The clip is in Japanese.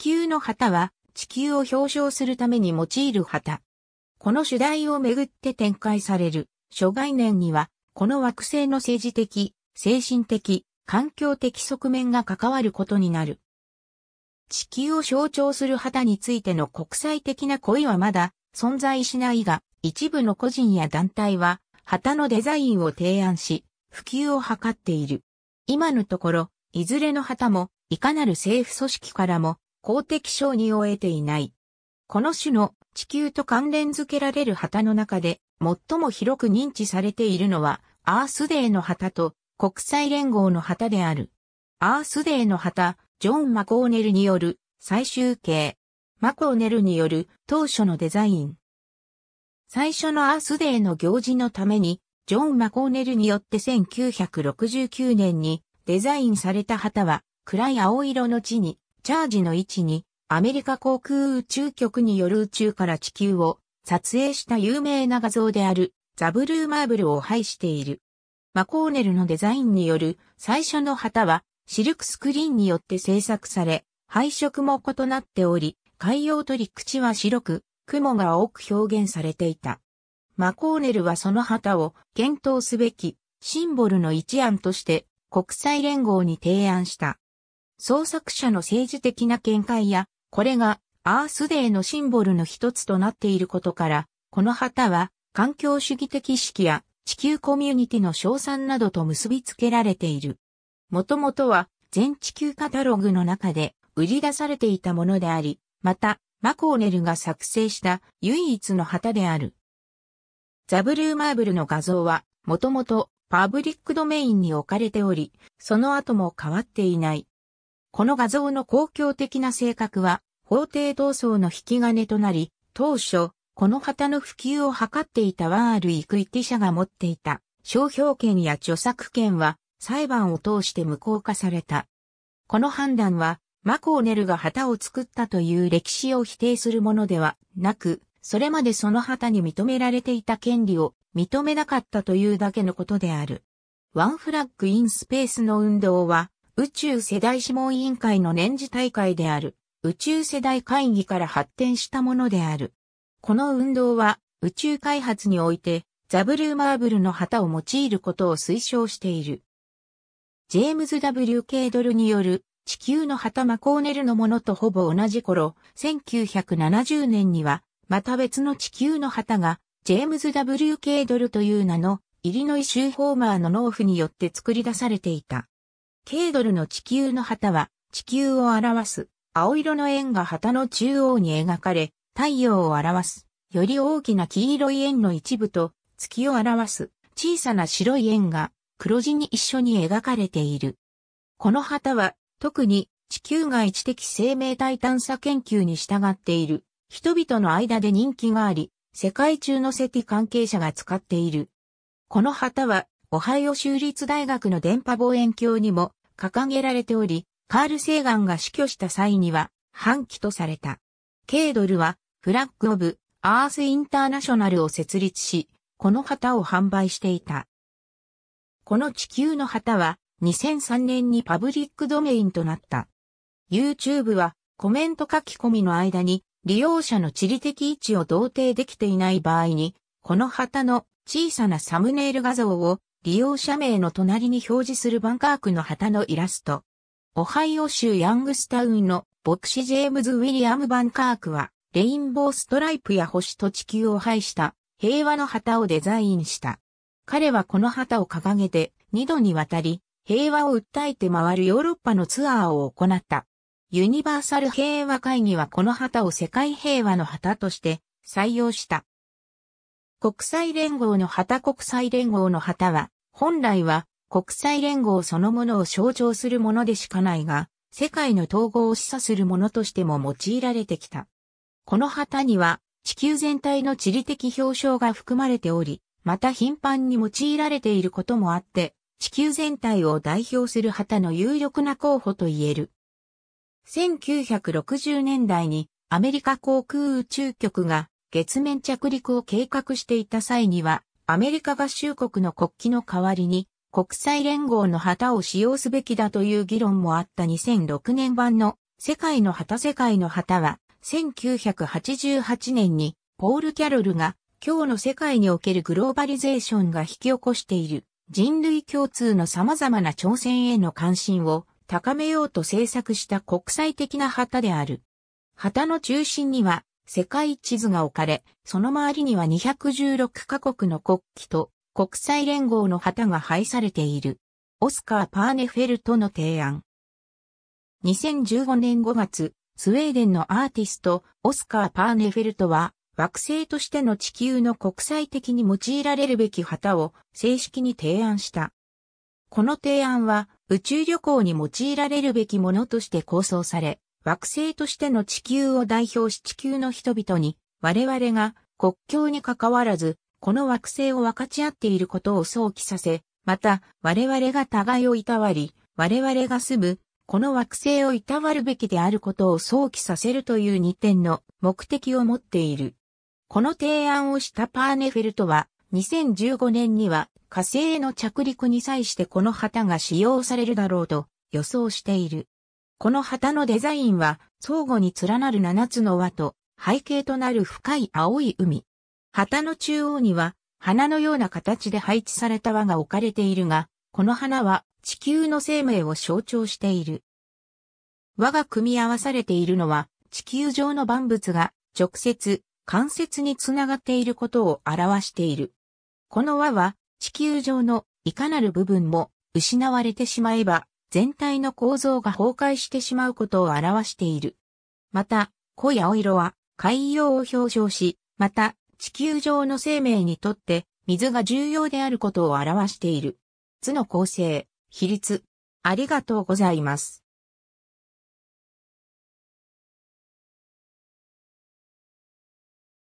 球の旗は地球を表彰するために用いる旗。この主題をめぐって展開される諸概念には、この惑星の政治的、精神的、環境的側面が関わることになる。地球を象徴する旗についての国際的な恋はまだ存在しないが、一部の個人や団体は旗のデザインを提案し、普及を図っている。今のところ、いずれの旗も、いかなる政府組織からも、公的承認を得ていない。この種の地球と関連づけられる旗の中で最も広く認知されているのはアースデーの旗と国際連合の旗である。アースデーの旗、ジョン・マコーネルによる最終形。マコーネルによる当初のデザイン。最初のアースデーの行事のために、ジョン・マコーネルによって1969年にデザインされた旗は暗い青色の地にチャージの位置に、アメリカ航空宇宙局による宇宙から地球を撮影した有名な画像であるザブルーマーブルを配している。マコーネルのデザインによる最初の旗はシルクスクリーンによって制作され、配色も異なっており、海洋と陸地は白く、雲が多く表現されていた。マコーネルはその旗を検討すべきシンボルの一案として国際連合に提案した。創作者の政治的な見解や、これがアースデーのシンボルの一つとなっていることから、この旗は環境主義的意識や地球コミュニティの称賛などと結びつけられている。もともとは全地球カタログの中で売り出されていたものであり、また、マコーネルが作成した唯一の旗である。ザブルーマーブルの画像は、もともとパブリックドメインに置かれており、その後も変わっていない。この画像の公共的な性格は、法廷闘争の引き金となり、当初、この旗の普及を図っていたワールイ・クイティ社が持っていた商標権や著作権は裁判を通して無効化された。この判断はマコーネルが旗を作ったという歴史を否定するものではなく、それまでその旗に認められていた権利を認めなかったというだけのことである。ワンフラッグインスペースの運動は宇宙世代諮問委員会の年次大会である、宇宙世代会議から発展したものである。この運動は、宇宙開発において、ザブルーマーブルの旗を用いることを推奨している。ジェームズ・ W・ ケイドルによる地球の旗マコーネルのものとほぼ同じ頃、1970年には、また別の地球の旗が、ジェームズ・ W・ ケイドルという名の、イリノイ州ホーマーの農夫によって作り出されていた。ケードルの地球の旗は、地球を表す、青色の円が旗の中央に描かれ、太陽を表す、より大きな黄色い円の一部と、月を表す、小さな白い円が、黒地に一緒に描かれている。この旗は、特に、地球外知的生命体探査研究に従っている、人々の間で人気があり、世界中のセテ関係者が使っている。この旗は、オハイオ州立大学の電波望遠鏡にも掲げられており、カール・セーガンが死去した際には、半旗とされた。ケードルは、フラッグ・オブ・アース・インターナショナルを設立し、この旗を販売していた。この地球の旗は、2003年にパブリックドメインとなった。YouTube は、コメント書き込みの間に、利用者の地理的位置を同定できていない場合に、この旗の小さなサムネイル画像を利用者名の隣に表示するバンカークの旗のイラスト。オハイオ州ヤングスタウンの牧師ジェームズ・ウィリアム・バンカークは、レインボーストライプや星と地球を配した平和の旗をデザインした。彼はこの旗を掲げて2度にわたり平和を訴えて回るヨーロッパのツアーを行った。ユニバーサル平和会議はこの旗を世界平和の旗として採用した。国際連合の旗国際連合の旗は、本来は国際連合そのものを象徴するものでしかないが、世界の統合を示唆するものとしても用いられてきた。この旗には地球全体の地理的表彰が含まれており、また頻繁に用いられていることもあって、地球全体を代表する旗の有力な候補と言える。1960年代にアメリカ航空宇宙局が月面着陸を計画していた際には、アメリカ合衆国の国旗の代わりに、国際連合の旗を使用すべきだという議論もあった2006年版の世界の旗世界の旗は、1988年にポール・キャロルが今日の世界におけるグローバリゼーションが引き起こしている人類共通の様々な挑戦への関心を高めようと制作した国際的な旗である。旗の中心には世界地図が置かれ、その周りには216カ国の国旗と国際連合の旗が配されている。オスカー・パーネフェルトの提案。2015年5月、スウェーデンのアーティスト、オスカー・パーネフェルトは、惑星としての地球の国際的に用いられるべき旗を正式に提案した。この提案は宇宙旅行に用いられるべきものとして構想され、惑星としての地球を代表し地球の人々に、我々が国境に関わらず、この惑星を分かち合っていることを想起させ、また、我々が互いをいたわり、我々が住む、この惑星をいたわるべきであることを想起させるという2点の目的を持っている。この提案をしたパーネフェルトは、2015年には火星への着陸に際してこの旗が使用されるだろうと予想している。この旗のデザインは相互に連なる7つの輪と背景となる深い青い海。旗の中央には花のような形で配置された輪が置かれているが、この花は地球の生命を象徴している。輪が組み合わされているのは地球上の万物が直接、間接につながっていることを表している。この輪は地球上のいかなる部分も失われてしまえば全体の構造が崩壊してしまうことを表している。また、濃い青色は海洋を表彰し、また地球上の生命にとって水が重要であることを表している。図の構成、比率。ありがとうございます。